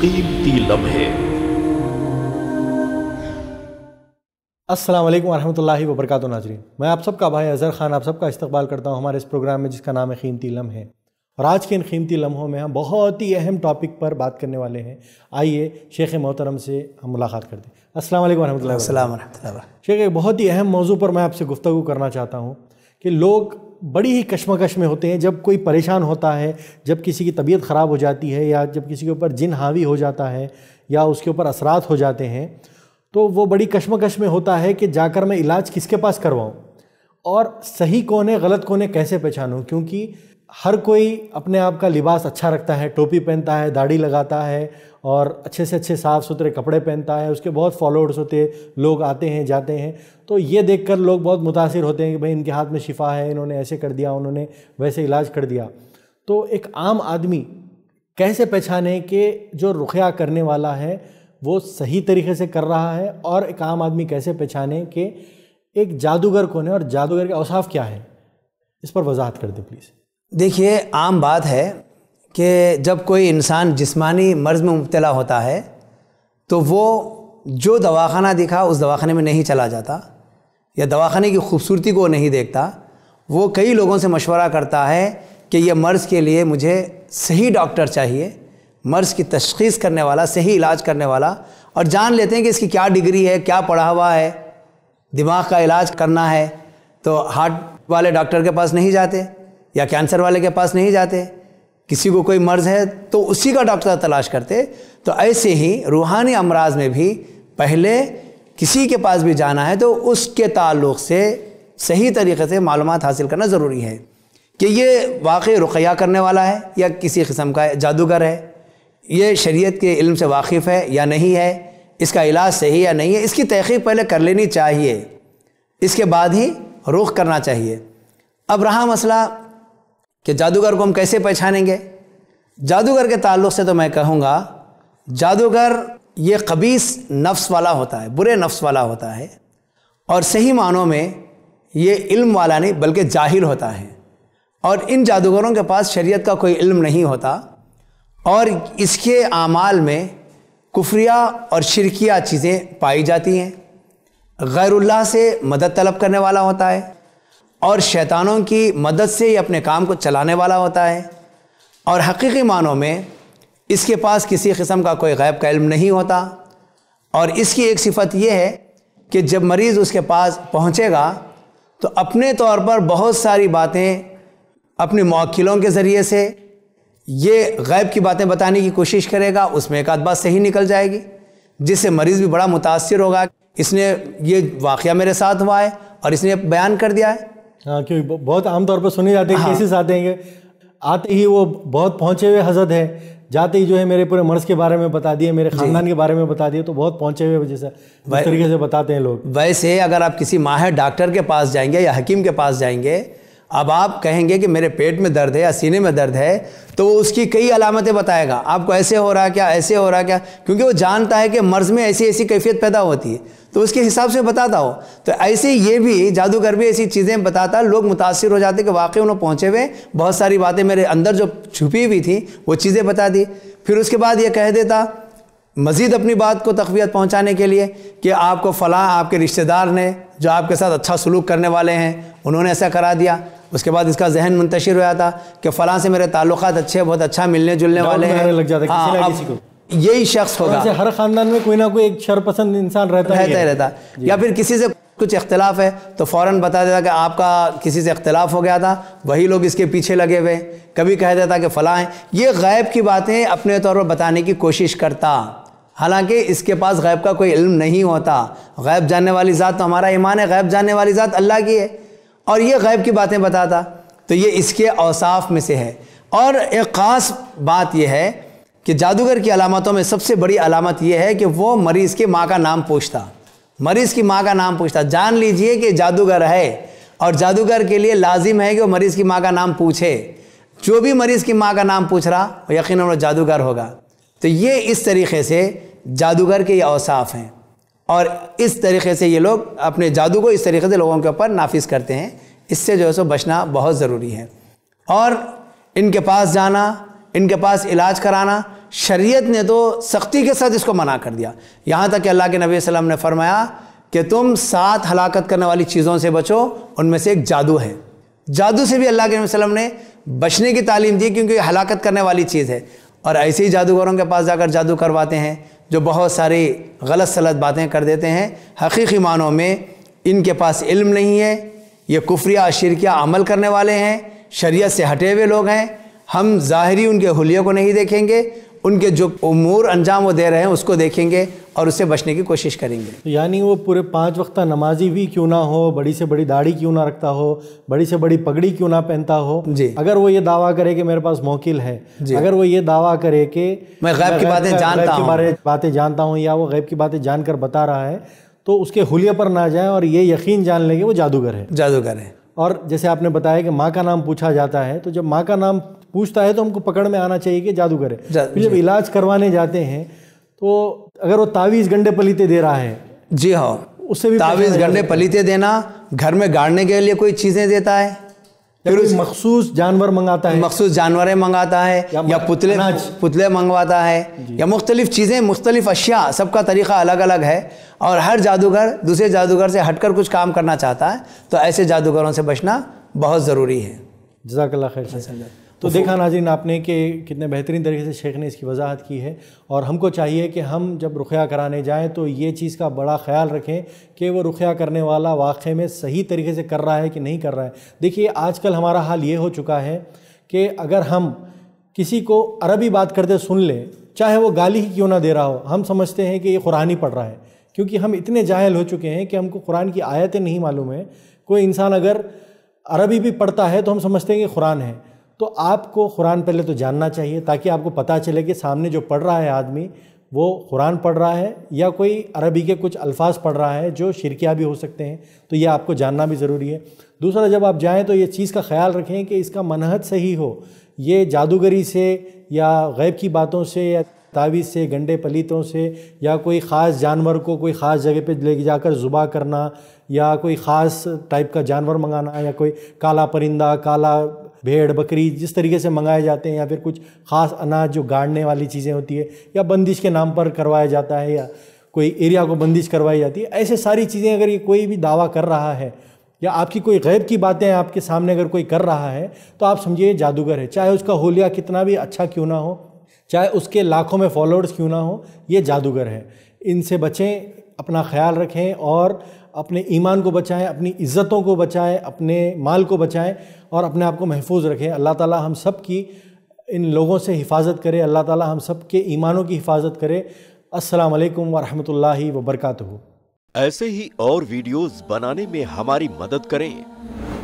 कीमती लम्हे असलम वरहमल वबरक नाजरीन मैं आप सबका भाई अज़हर ख़ान आप सबका इस्तकबाल करता हूँ हमारे इस प्रोग्राम में जिसका नाम है कीमती लम्हे और आज के इन कीमती लम्हों में हम बहुत ही अहम टॉपिक पर बात करने वाले हैं आइए शेख मोहतरम से हम मुलाकात करते हैं अस्सलाम वालेकुम शेख एक बहुत ही अहम मौजू पर मैं आपसे गुफ्तु करना चाहता हूँ कि लोग बड़ी ही कश्मकश में होते हैं जब कोई परेशान होता है जब किसी की तबीयत ख़राब हो जाती है या जब किसी के ऊपर जिन हावी हो जाता है या उसके ऊपर असरात हो जाते हैं तो वो बड़ी कश्मकश में होता है कि जाकर मैं इलाज किसके पास करवाऊँ और सही कौन है गलत कौन है कैसे पहचानूँ क्योंकि हर कोई अपने आप का लिबास अच्छा रखता है टोपी पहनता है दाढ़ी लगाता है और अच्छे से अच्छे साफ़ सुथरे कपड़े पहनता है उसके बहुत फॉलोअर्स होते हैं लोग आते हैं जाते हैं तो ये देखकर लोग बहुत मुतासर होते हैं कि भाई इनके हाथ में शिफा है इन्होंने ऐसे कर दिया उन्होंने वैसे इलाज कर दिया तो एक आम आदमी कैसे पहचाने कि जो रुखिया करने वाला है वो सही तरीके से कर रहा है और एक आम आदमी कैसे पहचाने कि एक जादूगर कौन है और जादूगर के अवसाफ क्या है इस पर वजाहत कर दें प्लीज़ देखिए आम बात है कि जब कोई इंसान जिस्मानी मर्ज़ में मुबतला होता है तो वो जो दवाखाना दिखा उस दवाखाने में नहीं चला जाता या दवाखाने की खूबसूरती को नहीं देखता वो कई लोगों से मशवरा करता है कि यह मर्ज़ के लिए मुझे सही डॉक्टर चाहिए मर्ज़ की तशखीस करने वाला सही इलाज करने वाला और जान लेते हैं कि इसकी क्या डिग्री है क्या पढ़ा हुआ है दिमाग का इलाज करना है तो हार्ट वाले डॉक्टर के पास नहीं जाते या कैंसर वाले के पास नहीं जाते किसी को कोई मर्ज़ है तो उसी का डॉक्टर तलाश करते तो ऐसे ही रूहानी अमराज में भी पहले किसी के पास भी जाना है तो उसके ताल्लुक़ से सही तरीके से मालूम हासिल करना ज़रूरी है कि ये वाकई रुकया करने वाला है या किसी किस्म का जादूगर है ये शरीयत के इल्म से वाकिफ़ है या नहीं है इसका इलाज सही या नहीं है इसकी तहकीक पहले कर लेनी चाहिए इसके बाद ही रुख करना चाहिए अब रहा मसला कि जादूगर को हम कैसे पहचानेंगे जादूगर के ताल्लुक से तो मैं कहूँगा जादूगर ये खबीस नफ्स वाला होता है बुरे नफ्स वाला होता है और सही मानों में ये इल्म वाला नहीं बल्कि जाहिर होता है और इन जादूगरों के पास शरीयत का कोई इल्म नहीं होता और इसके आमाल में कुफ्रिया और शिरकिया चीज़ें पाई जाती हैं गैरुल्लाह से मदद तलब करने वाला होता है और शैतानों की मदद से ही अपने काम को चलाने वाला होता है और हकीकी मानों में इसके पास किसी किस्म का कोई गैब का इल्म नहीं होता और इसकी एक सिफत यह है कि जब मरीज़ उसके पास पहुँचेगा तो अपने तौर पर बहुत सारी बातें अपने मौकिलों के ज़रिए से ये गैब की बातें बताने की कोशिश करेगा उसमें एक आध बात सही निकल जाएगी जिससे मरीज़ भी बड़ा मुतासर होगा इसने ये वाक़ मेरे साथ हुआ है और इसने बयान कर दिया है हाँ क्योंकि बहुत आमतौर पर सुने जाते हैं हाँ। केसेस आते हैं आते ही वो बहुत पहुंचे हुए हजरत है जाते ही जो है मेरे पूरे मर्ज के बारे में बता दिए मेरे खानदान के बारे में बता दिए तो बहुत पहुंचे हुए जैसा इस तरीके से बताते हैं लोग वैसे अगर आप किसी माहिर डॉक्टर के पास जाएंगे या हकीम के पास जाएंगे अब आप कहेंगे कि मेरे पेट में दर्द है या सीने में दर्द है तो वो उसकी कई अलामतें बताएगा आपको ऐसे हो रहा क्या ऐसे हो रहा क्या क्योंकि वो जानता है कि मर्ज़ में ऐसी ऐसी कैफियत पैदा होती है तो उसके हिसाब से बताता हो तो ऐसे ये भी जादूगर भी ऐसी चीज़ें बताता लोग मुतासर हो जाते कि वाकई उन्होंने पहुँचे हुए बहुत सारी बातें मेरे अंदर जो छुपी हुई थी वो चीज़ें बता दी फिर उसके बाद ये कह देता मज़ीद अपनी बात को तकवीत पहुँचाने के लिए कि आपको फ़लाँ आपके रिश्तेदार ने जो आपके साथ अच्छा सलूक करने वाले हैं उन्होंने ऐसा करा दिया उसके बाद इसका जहन मुंतशिर हुआ था कि फ़लाँ से मेरे ताल्लुक अच्छे बहुत अच्छा मिलने जुलने वाले हैं लग जाते हाँ, यही शख्स होगा हर ख़ानदान में कोई ना कोई एक शरपसंद इंसान रहता रहता ही रहता या फिर किसी से कुछ इख्तलाफ है तो फौरन बता देता कि आपका किसी से इख्तलाफ हो गया था वही लोग इसके पीछे लगे हुए कभी कह देता कि फ़लाँ हैं ये गैब की बातें अपने तौर पर बताने की कोशिश करता हालांकि इसके पास गैब का कोई इल्म नहीं होता गैब जानने वाली ज़ात तो हमारा ईमान है गैब जानने वाली ज़ात अल्लाह की है और ये गैब की बातें बताता तो ये इसके अवसाफ में से है और एक ख़ास बात यह है कि जादूगर की अलामतों में सबसे बड़ी अलामत यह है कि वो मरीज़ की माँ का नाम पूछता मरीज़ की माँ का नाम पूछता जान लीजिए कि जादूगर है और जादूगर के लिए लाजिम है कि वो मरीज़ की माँ का नाम पूछे जो भी मरीज़ की माँ का नाम पूछ रहा वो यकीन जादूगर होगा तो ये इस तरीके से जादूगर के ये अवसाफ़ हैं और इस तरीके से ये लोग अपने जादू को इस तरीके से लोगों के ऊपर नाफिज करते हैं इससे जो है सो बचना बहुत ज़रूरी है और इनके पास जाना इनके पास इलाज कराना शरीयत ने तो सख्ती के साथ इसको मना कर दिया यहाँ तक कि अल्लाह के नबी वसल्लम ने फरमाया कि तुम सात हलाकत करने वाली चीज़ों से बचो उनमें से एक जादू है जादू से भी अल्लाह के नबी वसल्लम ने बचने की तालीम दी क्योंकि हलाकत करने वाली चीज़ है और ऐसे ही जादूगरों के पास जाकर जादू करवाते हैं जो बहुत सारी गलत सलत बातें कर देते हैं हकीकी मानों में इनके पास इल्म नहीं है ये कुफ्रिया शिरकिया अमल करने वाले हैं शरीयत से हटे हुए लोग हैं हम ज़ाहरी उनके हलियों को नहीं देखेंगे उनके जो उमूर अंजाम वो दे रहे हैं उसको देखेंगे और उससे बचने की कोशिश करेंगे तो यानी वो पूरे पांच वक्त नमाजी भी क्यों ना हो बड़ी से बड़ी दाढ़ी क्यों ना रखता हो बड़ी से बड़ी पगड़ी क्यों ना पहनता हो जी अगर वो ये दावा करे कि मेरे पास मौकिल है अगर वो ये दावा करे कि मैं गैब की बातें जानता हूँ बातें जानता हूँ या वो गैब की बातें जानकर बता रहा है तो उसके हुलिये पर ना जाए और ये यकीन जान ले वो जादूगर है जादूगर है और जैसे आपने बताया कि माँ का नाम पूछा जाता है तो जब माँ का नाम पूछता है तो हमको पकड़ में आना चाहिए कि जादूगर है जा, फिर जब इलाज करवाने जाते हैं तो अगर वो तावीज़ गंडे पलीते दे रहा है जी हाँ उससे भी तावीज़ गंडे पलीते देना घर में गाड़ने के लिए कोई चीज़ें देता है फिर उस मखसूस जानवर मंगाता है मखसूस जानवरें मंगाता है या, या पुतले पुतले मंगवाता है या मुख्तलिफ चीज़ें मुख्तलिफ अशिया सबका तरीक़ा अलग अलग है और हर जादूगर दूसरे जादूगर से हटकर कुछ काम करना चाहता है तो ऐसे जादूगरों से बचना बहुत ज़रूरी है जजाकल्ला खैर तो, तो देखा नाजिन आपने कि कितने बेहतरीन तरीके से शेख ने इसकी वजाहत की है और हमको चाहिए कि हम जब रुखया कराने जाएँ तो ये चीज़ का बड़ा ख्याल रखें कि वो रुखिया करने वाला वाक़े में सही तरीके से कर रहा है कि नहीं कर रहा है देखिए आजकल हमारा हाल ये हो चुका है कि अगर हम किसी को अरबी बात करते सुन लें चाहे वो गाली ही क्यों ना दे रहा हो हम समझते हैं कि ये कुरान ही पढ़ रहा है क्योंकि हम इतने जाहल हो चुके हैं कि हमको कुरान की आयतें नहीं मालूम है कोई इंसान अगर अरबी भी पढ़ता है तो हम समझते हैं कि कुरान है तो आपको कुरान पहले तो जानना चाहिए ताकि आपको पता चले कि सामने जो पढ़ रहा है आदमी वो कुरान पढ़ रहा है या कोई अरबी के कुछ अल्फाज पढ़ रहा है जो शिरकिया भी हो सकते हैं तो ये आपको जानना भी ज़रूरी है दूसरा जब आप जाएँ तो ये चीज़ का ख्याल रखें कि इसका मनहत सही हो ये जादूगरी से या गैब की बातों से या तावीज़ से गंडे पलीतों से या कोई ख़ास जानवर को कोई ख़ास जगह पे ले जाकर ज़ुबा करना या कोई ख़ास टाइप का जानवर मंगाना या कोई काला परिंदा काला भेड़ बकरी जिस तरीके से मंगाए जाते हैं या फिर कुछ ख़ास अनाज जो गाड़ने वाली चीज़ें होती है या बंदिश के नाम पर करवाया जाता है या कोई एरिया को बंदिश करवाई जाती है ऐसे सारी चीज़ें अगर ये कोई भी दावा कर रहा है या आपकी कोई गैब की बातें आपके सामने अगर कोई कर रहा है तो आप समझिए जादूगर है चाहे उसका होलिया कितना भी अच्छा क्यों ना हो चाहे उसके लाखों में फॉलोअर्स क्यों ना हो ये जादूगर है इनसे बचें अपना ख्याल रखें और अपने ईमान को बचाएं अपनी इज़्ज़तों को बचाएं अपने माल को बचाएं और अपने आप को महफूज रखें अल्लाह ताला हम सब की इन लोगों से हिफाजत करे अल्लाह ताला हम सब के ईमानों की हिफाजत करे अस्सलाम वालेकुम वरहमतुल्लाहि बरकातहू ऐसे ही और वीडियोस बनाने में हमारी मदद करें